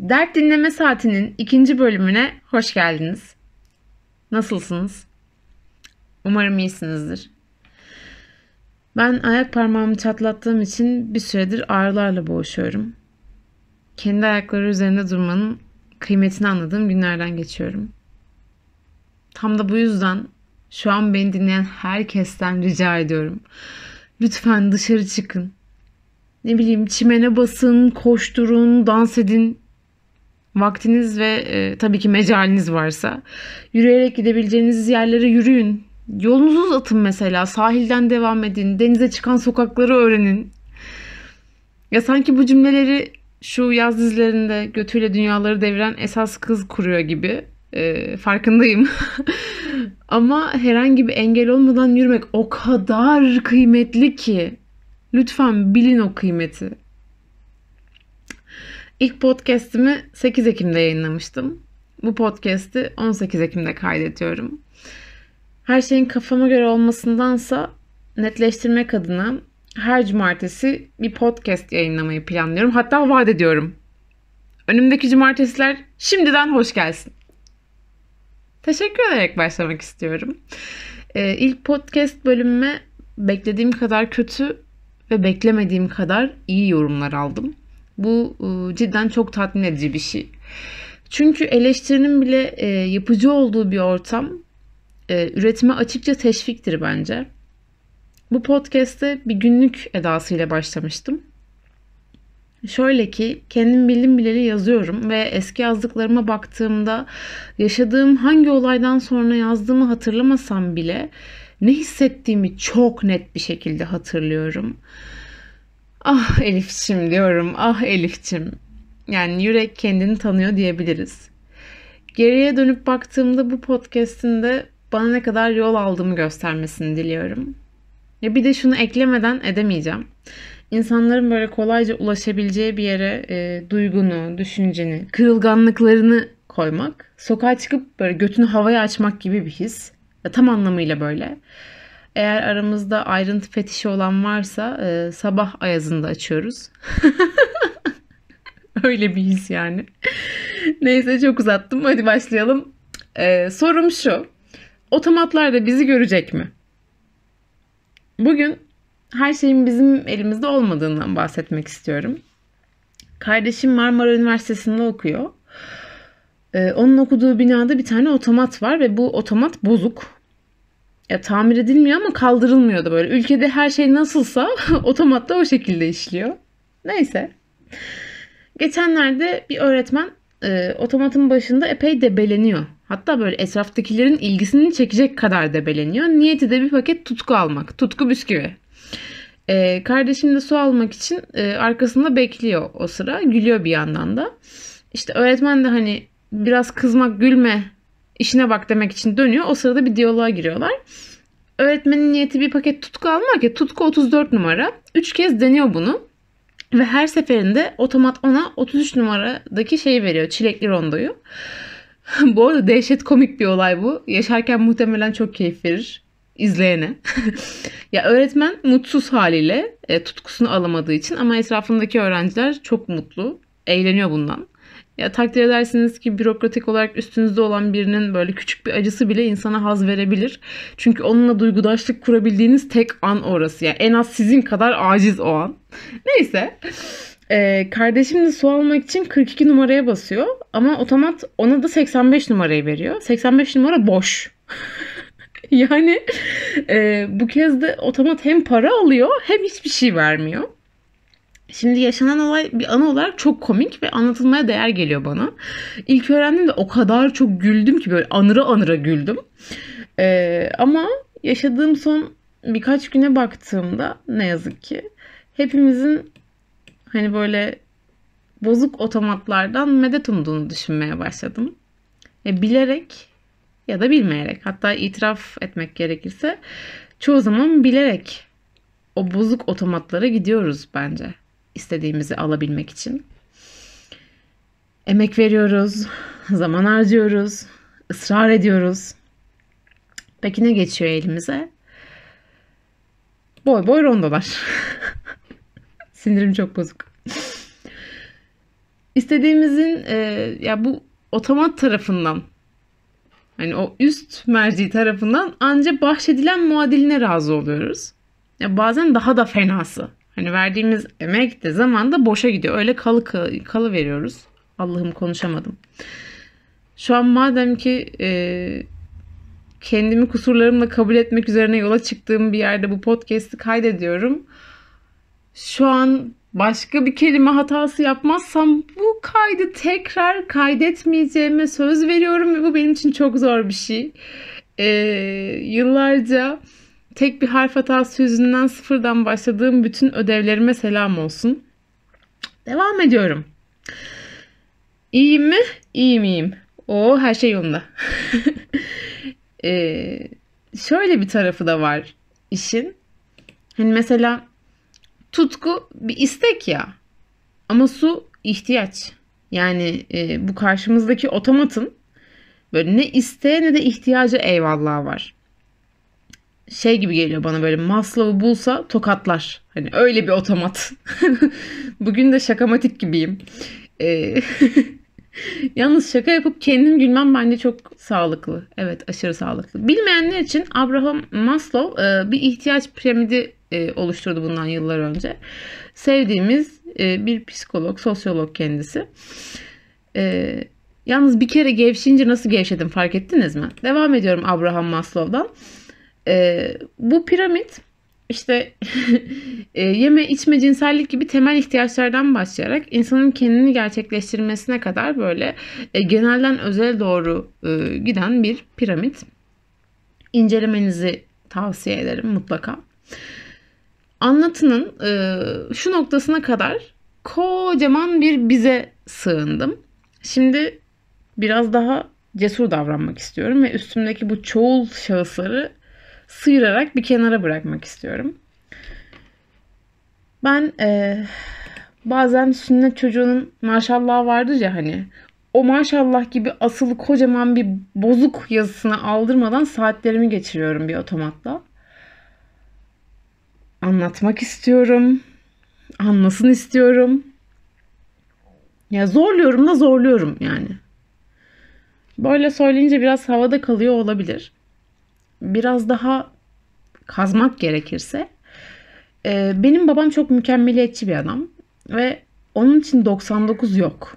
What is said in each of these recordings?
Dert Dinleme Saati'nin ikinci bölümüne hoş geldiniz. Nasılsınız? Umarım iyisinizdir. Ben ayak parmağımı çatlattığım için bir süredir ağrılarla boğuşuyorum. Kendi ayakları üzerinde durmanın kıymetini anladığım günlerden geçiyorum. Tam da bu yüzden şu an beni dinleyen herkesten rica ediyorum. Lütfen dışarı çıkın. Ne bileyim çimene basın, koşturun, dans edin, vaktiniz ve e, tabii ki mecaliniz varsa yürüyerek gidebileceğiniz yerlere yürüyün. Yolunuzu atın mesela. Sahilden devam edin. Denize çıkan sokakları öğrenin. Ya sanki bu cümleleri şu yaz dizilerinde götüyle dünyaları deviren esas kız kuruyor gibi. E, farkındayım. Ama herhangi bir engel olmadan yürümek o kadar kıymetli ki. Lütfen bilin o kıymeti. İlk podcast'imi 8 Ekim'de yayınlamıştım. Bu podcast'i 18 Ekim'de kaydediyorum. Her şeyin kafama göre olmasındansa netleştirmek adına her cumartesi bir podcast yayınlamayı planlıyorum. Hatta vaat ediyorum. Önümdeki cumartesiler şimdiden hoş gelsin. Teşekkür ederek başlamak istiyorum. Ee, ilk podcast bölümüme beklediğim kadar kötü ve beklemediğim kadar iyi yorumlar aldım. Bu e, cidden çok tatmin edici bir şey. Çünkü eleştirinin bile e, yapıcı olduğu bir ortam e, üretime açıkça teşviktir bence. Bu podcast'te bir günlük edasıyla başlamıştım. Şöyle ki kendim bildim bileli yazıyorum ve eski yazdıklarıma baktığımda yaşadığım hangi olaydan sonra yazdığımı hatırlamasam bile ne hissettiğimi çok net bir şekilde hatırlıyorum. Ah Elifçim diyorum, ah Elifçim. Yani yürek kendini tanıyor diyebiliriz. Geriye dönüp baktığımda bu podcast'in de bana ne kadar yol aldığımı göstermesini diliyorum. Ya bir de şunu eklemeden edemeyeceğim. İnsanların böyle kolayca ulaşabileceği bir yere e, duygunu, düşünceni, kırılganlıklarını koymak, sokağa çıkıp böyle götünü havaya açmak gibi bir his. Ya, e, tam anlamıyla böyle. Eğer aramızda ayrıntı fetişi olan varsa e, sabah ayazında açıyoruz. Öyle bir his yani. Neyse çok uzattım. Hadi başlayalım. E, sorum şu. Otomatlar da bizi görecek mi? Bugün her şeyin bizim elimizde olmadığından bahsetmek istiyorum. Kardeşim Marmara Üniversitesi'nde okuyor. Ee, onun okuduğu binada bir tane otomat var ve bu otomat bozuk ya tamir edilmiyor ama kaldırılmıyor da böyle. Ülkede her şey nasılsa otomatta o şekilde işliyor. Neyse. Geçenlerde bir öğretmen e, otomatın başında epey debeleniyor. Hatta böyle etraftakilerin ilgisini çekecek kadar debeleniyor. Niyeti de bir paket tutku almak. Tutku bisküvi. E, kardeşim de su almak için e, arkasında bekliyor o sıra. Gülüyor bir yandan da. İşte öğretmen de hani biraz kızmak gülme işine bak demek için dönüyor. O sırada bir diyaloğa giriyorlar. Öğretmenin niyeti bir paket tutku almak ya tutku 34 numara. 3 kez deniyor bunu. Ve her seferinde otomat ona 33 numaradaki şeyi veriyor. Çilekli rondoyu. bu arada dehşet komik bir olay bu. Yaşarken muhtemelen çok keyif verir izleyene. ya öğretmen mutsuz haliyle e, tutkusunu alamadığı için ama etrafındaki öğrenciler çok mutlu. Eğleniyor bundan. Ya takdir edersiniz ki bürokratik olarak üstünüzde olan birinin böyle küçük bir acısı bile insana haz verebilir. Çünkü onunla duygudaşlık kurabildiğiniz tek an orası. Yani en az sizin kadar aciz o an. Neyse. Ee, kardeşim de su almak için 42 numaraya basıyor. Ama otomat ona da 85 numarayı veriyor. 85 numara boş. yani e, bu kez de otomat hem para alıyor hem hiçbir şey vermiyor. Şimdi yaşanan olay bir anı olarak çok komik ve anlatılmaya değer geliyor bana. İlk öğrendiğimde o kadar çok güldüm ki böyle anıra anıra güldüm. Ee, ama yaşadığım son birkaç güne baktığımda ne yazık ki hepimizin hani böyle bozuk otomatlardan medet umduğunu düşünmeye başladım. E, bilerek ya da bilmeyerek hatta itiraf etmek gerekirse çoğu zaman bilerek o bozuk otomatlara gidiyoruz bence istediğimizi alabilmek için. Emek veriyoruz, zaman harcıyoruz, ısrar ediyoruz. Peki ne geçiyor elimize? Boy boy rondolar. Sinirim çok bozuk. İstediğimizin e, ya bu otomat tarafından hani o üst merci tarafından ancak bahşedilen muadiline razı oluyoruz. Ya bazen daha da fenası. Hani verdiğimiz emek de zaman da boşa gidiyor. Öyle kalı kalı, kalı veriyoruz. Allah'ım konuşamadım. Şu an madem ki e, kendimi kusurlarımla kabul etmek üzerine yola çıktığım bir yerde bu podcast'i kaydediyorum. Şu an başka bir kelime hatası yapmazsam bu kaydı tekrar kaydetmeyeceğime söz veriyorum ve bu benim için çok zor bir şey. E, yıllarca Tek bir harf hatası yüzünden sıfırdan başladığım bütün ödevlerime selam olsun. Devam ediyorum. İyiyim mi? İyiyim iyiyim. O her şey yolunda. ee, şöyle bir tarafı da var işin. Hani mesela tutku bir istek ya. Ama su ihtiyaç. Yani e, bu karşımızdaki otomatın böyle ne isteğe ne de ihtiyaca eyvallah var şey gibi geliyor bana böyle Maslow'u bulsa tokatlar. Hani öyle bir otomat. Bugün de şakamatik gibiyim. Ee, yalnız şaka yapıp kendim gülmem bence çok sağlıklı. Evet aşırı sağlıklı. Bilmeyenler için Abraham Maslow e, bir ihtiyaç piramidi e, oluşturdu bundan yıllar önce. Sevdiğimiz e, bir psikolog, sosyolog kendisi. E, yalnız bir kere gevşince nasıl gevşedim fark ettiniz mi? Devam ediyorum Abraham Maslow'dan. E, bu piramit işte e, yeme, içme, cinsellik gibi temel ihtiyaçlardan başlayarak insanın kendini gerçekleştirmesine kadar böyle e, genelden özel doğru e, giden bir piramit. incelemenizi tavsiye ederim mutlaka. Anlatının e, şu noktasına kadar kocaman bir bize sığındım. Şimdi biraz daha cesur davranmak istiyorum ve üstümdeki bu çoğul şahısları sıyırarak bir kenara bırakmak istiyorum. Ben e, bazen sünnet çocuğunun maşallah vardır ya hani o maşallah gibi asılı kocaman bir bozuk yazısını aldırmadan saatlerimi geçiriyorum bir otomatla. Anlatmak istiyorum. Anlasın istiyorum. Ya zorluyorum da zorluyorum yani. Böyle söyleyince biraz havada kalıyor olabilir biraz daha kazmak gerekirse e, benim babam çok mükemmeliyetçi bir adam ve onun için 99 yok.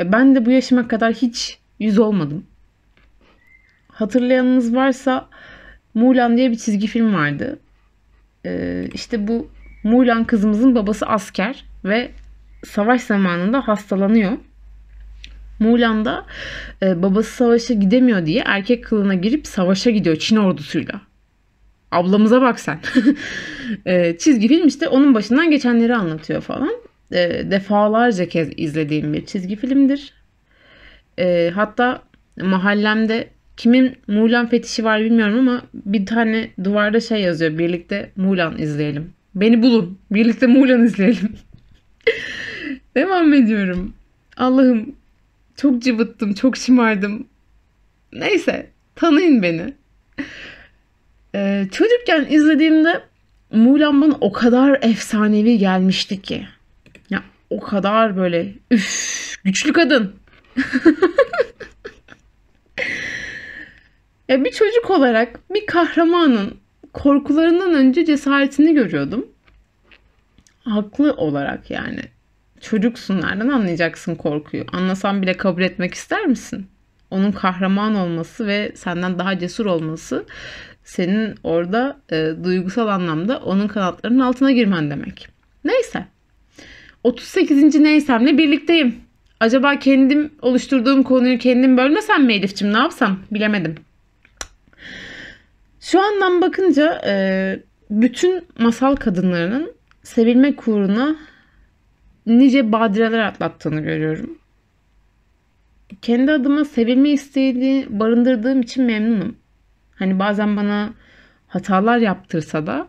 E, ben de bu yaşıma kadar hiç 100 olmadım. Hatırlayanınız varsa Mulan diye bir çizgi film vardı. E, işte bu Mulan kızımızın babası asker ve savaş zamanında hastalanıyor. Muğlan'da e, babası savaşa gidemiyor diye erkek kılığına girip savaşa gidiyor Çin ordusuyla. Ablamıza bak sen. e, çizgi film işte onun başından geçenleri anlatıyor falan. E, defalarca kez izlediğim bir çizgi filmdir. E, hatta mahallemde kimin Mulan fetişi var bilmiyorum ama bir tane duvarda şey yazıyor. Birlikte Mulan izleyelim. Beni bulun. Birlikte Mulan izleyelim. Devam ediyorum. Allah'ım çok cıvıttım, çok şımardım. Neyse, tanıyın beni. Ee, çocukken izlediğimde Mulan bana o kadar efsanevi gelmişti ki. Ya o kadar böyle üf güçlü kadın. ya bir çocuk olarak bir kahramanın korkularından önce cesaretini görüyordum. Haklı olarak yani. Çocuksun nereden anlayacaksın korkuyu? Anlasan bile kabul etmek ister misin? Onun kahraman olması ve senden daha cesur olması senin orada e, duygusal anlamda onun kanatlarının altına girmen demek. Neyse. 38. neysemle birlikteyim. Acaba kendim oluşturduğum konuyu kendim bölmesem mi Elif'cim ne yapsam bilemedim. Şu andan bakınca e, bütün masal kadınlarının sevilmek uğruna nice badireler atlattığını görüyorum. Kendi adıma sevilme isteğini barındırdığım için memnunum. Hani bazen bana hatalar yaptırsa da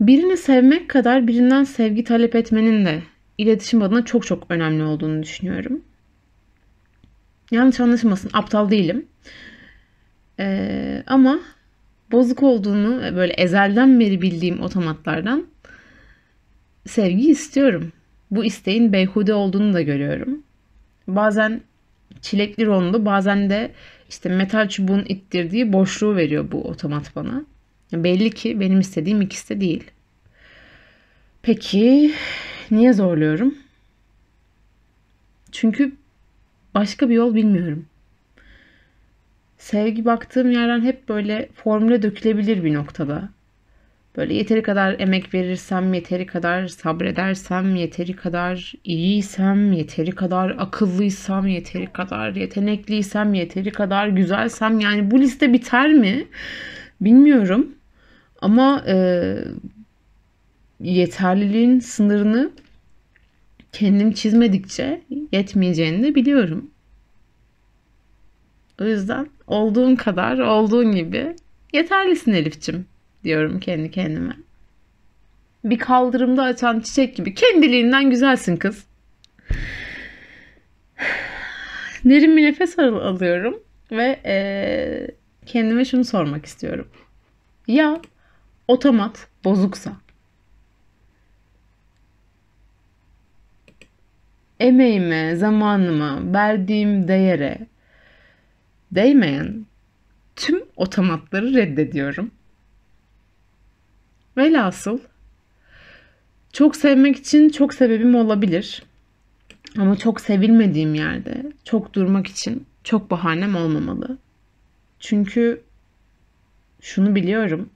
birini sevmek kadar birinden sevgi talep etmenin de iletişim adına çok çok önemli olduğunu düşünüyorum. Yanlış anlaşılmasın aptal değilim. Ee, ama bozuk olduğunu böyle ezelden beri bildiğim otomatlardan sevgi istiyorum. Bu isteğin beyhude olduğunu da görüyorum. Bazen çilekli rondo bazen de işte metal çubuğun ittirdiği boşluğu veriyor bu otomat bana. Belli ki benim istediğim ikisi de değil. Peki niye zorluyorum? Çünkü başka bir yol bilmiyorum. Sevgi baktığım yerden hep böyle formüle dökülebilir bir noktada. Böyle yeteri kadar emek verirsem, yeteri kadar sabredersem, yeteri kadar iyiysem, yeteri kadar akıllıysam, yeteri kadar yetenekliysem, yeteri kadar güzelsem yani bu liste biter mi? Bilmiyorum. Ama e, yeterliliğin sınırını kendim çizmedikçe yetmeyeceğini de biliyorum. O yüzden olduğun kadar, olduğun gibi yeterlisin Elif'cim diyorum kendi kendime. Bir kaldırımda açan çiçek gibi. Kendiliğinden güzelsin kız. Derin bir nefes alıyorum ve e, kendime şunu sormak istiyorum. Ya otomat bozuksa? Emeğime, zamanıma, verdiğim değere değmeyen tüm otomatları reddediyorum. Velhasıl çok sevmek için çok sebebim olabilir. Ama çok sevilmediğim yerde çok durmak için çok bahanem olmamalı. Çünkü şunu biliyorum.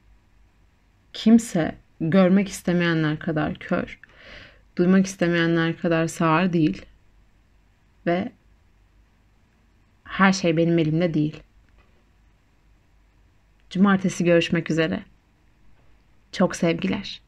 Kimse görmek istemeyenler kadar kör, duymak istemeyenler kadar sağır değil ve her şey benim elimde değil. Cumartesi görüşmek üzere. Çok sevgiler.